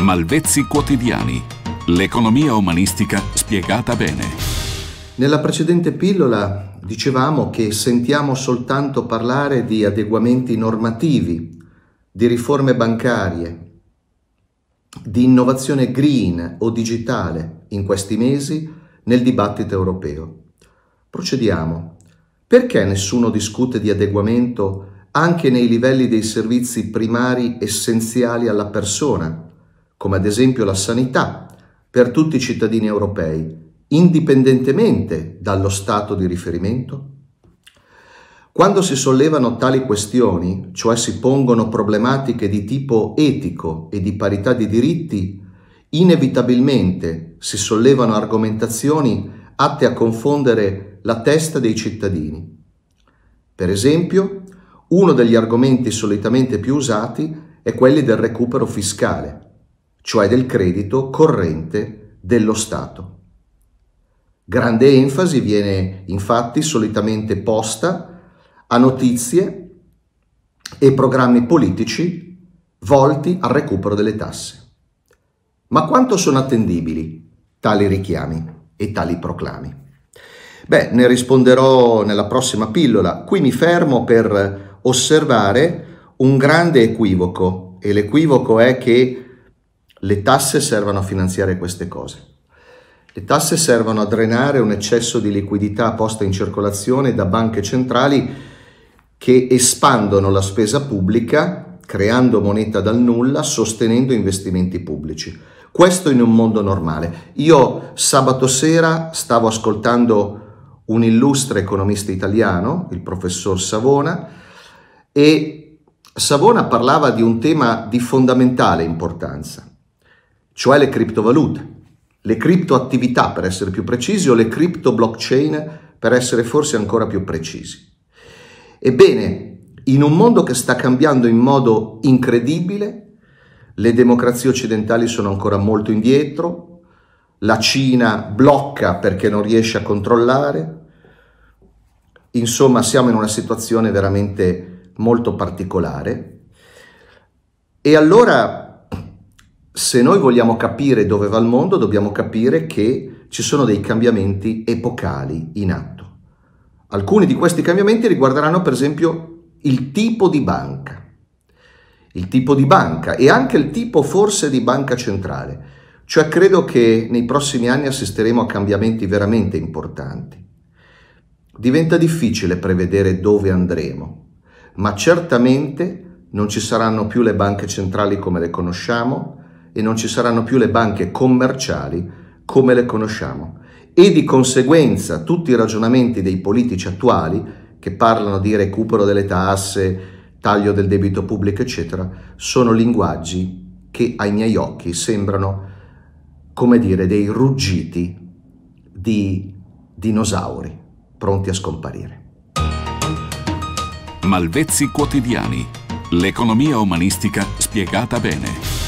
Malvezzi quotidiani. L'economia umanistica spiegata bene. Nella precedente pillola dicevamo che sentiamo soltanto parlare di adeguamenti normativi, di riforme bancarie, di innovazione green o digitale in questi mesi nel dibattito europeo. Procediamo. Perché nessuno discute di adeguamento anche nei livelli dei servizi primari essenziali alla persona, come ad esempio la sanità, per tutti i cittadini europei, indipendentemente dallo stato di riferimento? Quando si sollevano tali questioni, cioè si pongono problematiche di tipo etico e di parità di diritti, inevitabilmente si sollevano argomentazioni atte a confondere la testa dei cittadini. Per esempio, uno degli argomenti solitamente più usati è quelli del recupero fiscale, cioè del credito corrente dello Stato. Grande enfasi viene infatti solitamente posta a notizie e programmi politici volti al recupero delle tasse. Ma quanto sono attendibili tali richiami e tali proclami? Beh, ne risponderò nella prossima pillola. Qui mi fermo per osservare un grande equivoco e l'equivoco è che le tasse servono a finanziare queste cose. Le tasse servono a drenare un eccesso di liquidità posta in circolazione da banche centrali che espandono la spesa pubblica, creando moneta dal nulla, sostenendo investimenti pubblici. Questo in un mondo normale. Io sabato sera stavo ascoltando un illustre economista italiano, il professor Savona, e Savona parlava di un tema di fondamentale importanza cioè le criptovalute, le criptoattività per essere più precisi o le cripto blockchain per essere forse ancora più precisi. Ebbene, in un mondo che sta cambiando in modo incredibile, le democrazie occidentali sono ancora molto indietro, la Cina blocca perché non riesce a controllare, insomma siamo in una situazione veramente molto particolare e allora se noi vogliamo capire dove va il mondo, dobbiamo capire che ci sono dei cambiamenti epocali in atto. Alcuni di questi cambiamenti riguarderanno per esempio il tipo di banca, il tipo di banca e anche il tipo forse di banca centrale. Cioè credo che nei prossimi anni assisteremo a cambiamenti veramente importanti. Diventa difficile prevedere dove andremo, ma certamente non ci saranno più le banche centrali come le conosciamo, e non ci saranno più le banche commerciali come le conosciamo e di conseguenza tutti i ragionamenti dei politici attuali che parlano di recupero delle tasse, taglio del debito pubblico eccetera sono linguaggi che ai miei occhi sembrano come dire dei ruggiti di dinosauri pronti a scomparire. Malvezzi quotidiani. L'economia umanistica spiegata bene.